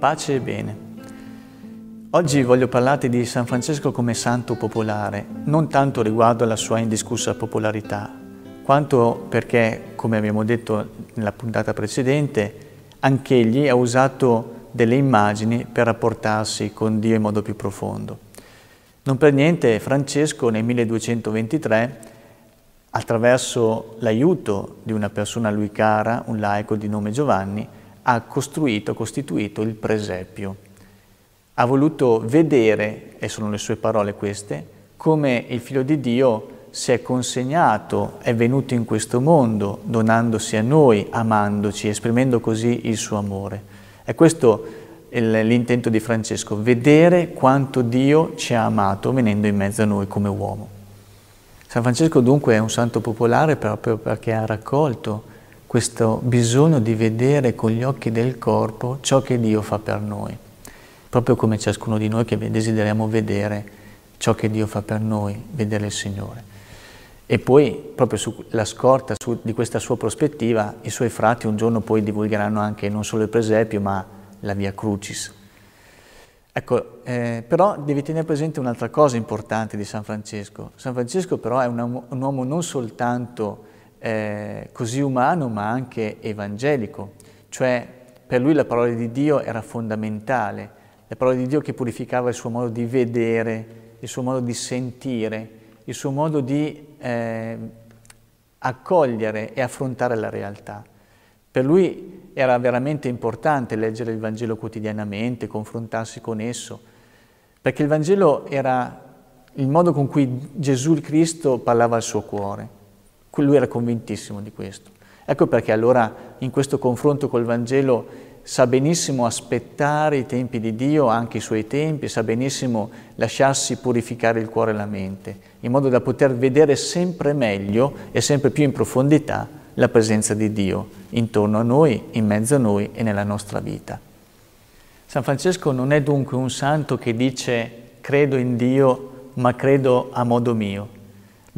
Pace e bene. Oggi voglio parlarti di San Francesco come santo popolare, non tanto riguardo alla sua indiscussa popolarità, quanto perché, come abbiamo detto nella puntata precedente, anch'egli ha usato delle immagini per rapportarsi con Dio in modo più profondo. Non per niente Francesco nel 1223 attraverso l'aiuto di una persona a lui cara, un laico di nome Giovanni, ha costruito, costituito il presepio. Ha voluto vedere, e sono le sue parole queste, come il Figlio di Dio si è consegnato, è venuto in questo mondo, donandosi a noi, amandoci, esprimendo così il suo amore. È questo l'intento di Francesco, vedere quanto Dio ci ha amato venendo in mezzo a noi come uomo. San Francesco dunque è un santo popolare proprio perché ha raccolto questo bisogno di vedere con gli occhi del corpo ciò che Dio fa per noi, proprio come ciascuno di noi che desideriamo vedere ciò che Dio fa per noi, vedere il Signore. E poi, proprio sulla scorta su, di questa sua prospettiva, i suoi frati un giorno poi divulgheranno anche non solo il presepio, ma la via crucis. Ecco, eh, però devi tenere presente un'altra cosa importante di San Francesco. San Francesco però è un, un uomo non soltanto eh, così umano ma anche evangelico, cioè per lui la parola di Dio era fondamentale, la parola di Dio che purificava il suo modo di vedere, il suo modo di sentire, il suo modo di eh, accogliere e affrontare la realtà. Per lui era veramente importante leggere il Vangelo quotidianamente, confrontarsi con esso, perché il Vangelo era il modo con cui Gesù Cristo parlava al suo cuore. Lui era convintissimo di questo. Ecco perché allora in questo confronto col Vangelo sa benissimo aspettare i tempi di Dio, anche i suoi tempi, sa benissimo lasciarsi purificare il cuore e la mente, in modo da poter vedere sempre meglio e sempre più in profondità la presenza di Dio intorno a noi, in mezzo a noi e nella nostra vita. San Francesco non è dunque un santo che dice credo in Dio ma credo a modo mio,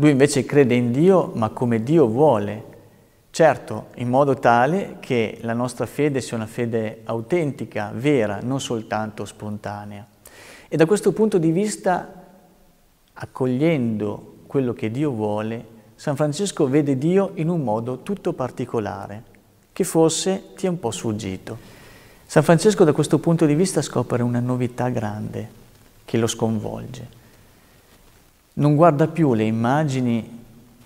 lui invece crede in Dio, ma come Dio vuole. Certo, in modo tale che la nostra fede sia una fede autentica, vera, non soltanto spontanea. E da questo punto di vista, accogliendo quello che Dio vuole, San Francesco vede Dio in un modo tutto particolare, che forse ti è un po' sfuggito. San Francesco da questo punto di vista scopre una novità grande che lo sconvolge non guarda più le immagini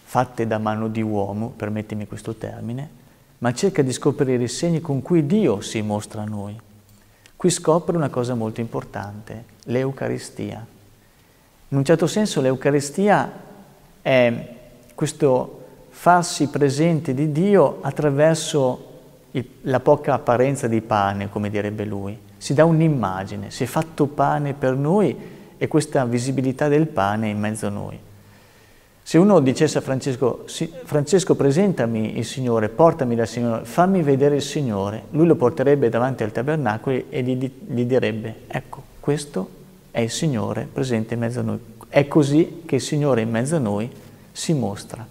fatte da mano di uomo, permettimi questo termine, ma cerca di scoprire i segni con cui Dio si mostra a noi. Qui scopre una cosa molto importante, l'Eucaristia. In un certo senso l'Eucaristia è questo farsi presente di Dio attraverso il, la poca apparenza di pane, come direbbe lui. Si dà un'immagine, si è fatto pane per noi e questa visibilità del pane in mezzo a noi. Se uno dicesse a Francesco, Francesco presentami il Signore, portami dal Signore, fammi vedere il Signore, lui lo porterebbe davanti al tabernacolo e gli, gli direbbe, ecco, questo è il Signore presente in mezzo a noi. È così che il Signore in mezzo a noi si mostra.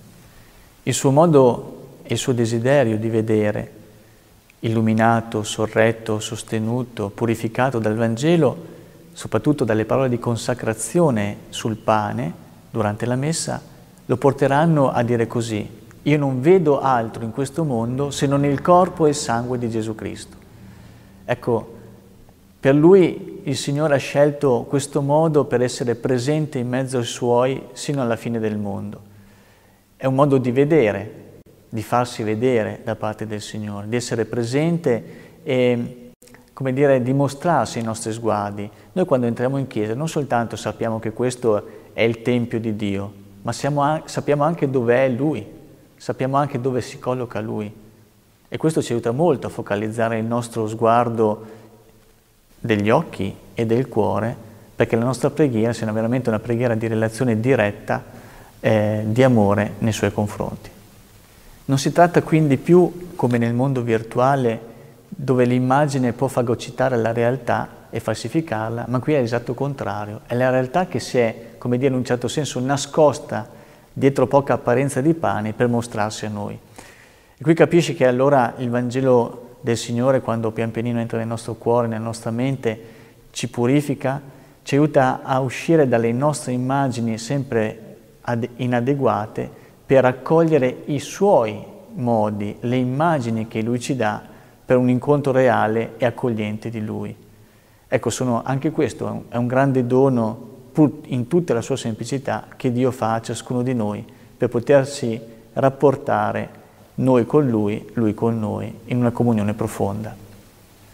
Il suo modo e il suo desiderio di vedere, illuminato, sorretto, sostenuto, purificato dal Vangelo, soprattutto dalle parole di consacrazione sul pane durante la messa, lo porteranno a dire così, io non vedo altro in questo mondo se non il corpo e il sangue di Gesù Cristo. Ecco, per lui il Signore ha scelto questo modo per essere presente in mezzo ai suoi sino alla fine del mondo. È un modo di vedere, di farsi vedere da parte del Signore, di essere presente e come dire, dimostrarsi i nostri sguardi. Noi quando entriamo in chiesa non soltanto sappiamo che questo è il Tempio di Dio, ma siamo, sappiamo anche dov'è Lui, sappiamo anche dove si colloca Lui. E questo ci aiuta molto a focalizzare il nostro sguardo degli occhi e del cuore, perché la nostra preghiera sia veramente una preghiera di relazione diretta, eh, di amore nei suoi confronti. Non si tratta quindi più, come nel mondo virtuale, dove l'immagine può fagocitare la realtà e falsificarla, ma qui è l'esatto contrario, è la realtà che si è, come dire, in un certo senso nascosta dietro poca apparenza di pane per mostrarsi a noi. E qui capisci che allora il Vangelo del Signore, quando pian pianino entra nel nostro cuore, nella nostra mente, ci purifica, ci aiuta a uscire dalle nostre immagini sempre inadeguate per accogliere i suoi modi, le immagini che Lui ci dà per un incontro reale e accogliente di Lui. Ecco, sono, anche questo è un grande dono, pur in tutta la sua semplicità, che Dio fa a ciascuno di noi per potersi rapportare noi con Lui, Lui con noi, in una comunione profonda.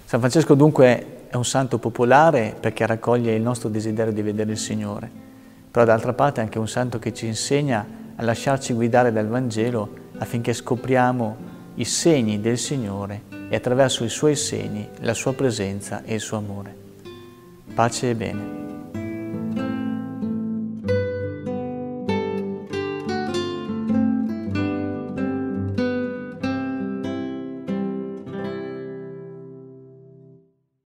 San Francesco dunque è un santo popolare perché raccoglie il nostro desiderio di vedere il Signore, però d'altra parte è anche un santo che ci insegna a lasciarci guidare dal Vangelo affinché scopriamo i segni del Signore e attraverso i suoi segni la sua presenza e il suo amore. Pace e bene.